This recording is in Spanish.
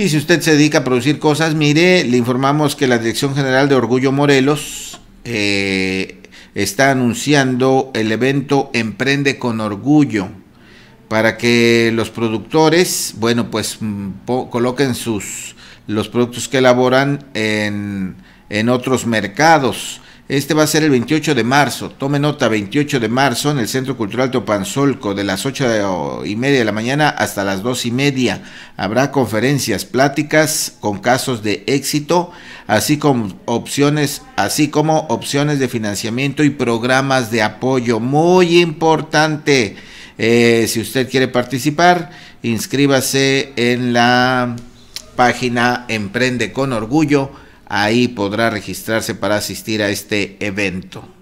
Y si usted se dedica a producir cosas, mire, le informamos que la Dirección General de Orgullo Morelos eh, está anunciando el evento Emprende con Orgullo para que los productores, bueno, pues mm, coloquen sus los productos que elaboran en, en otros mercados. Este va a ser el 28 de marzo. Tome nota, 28 de marzo en el Centro Cultural Topanzolco, de las 8 y media de la mañana hasta las 2 y media. Habrá conferencias, pláticas con casos de éxito, así como opciones, así como opciones de financiamiento y programas de apoyo. Muy importante. Eh, si usted quiere participar, inscríbase en la página Emprende con Orgullo ahí podrá registrarse para asistir a este evento.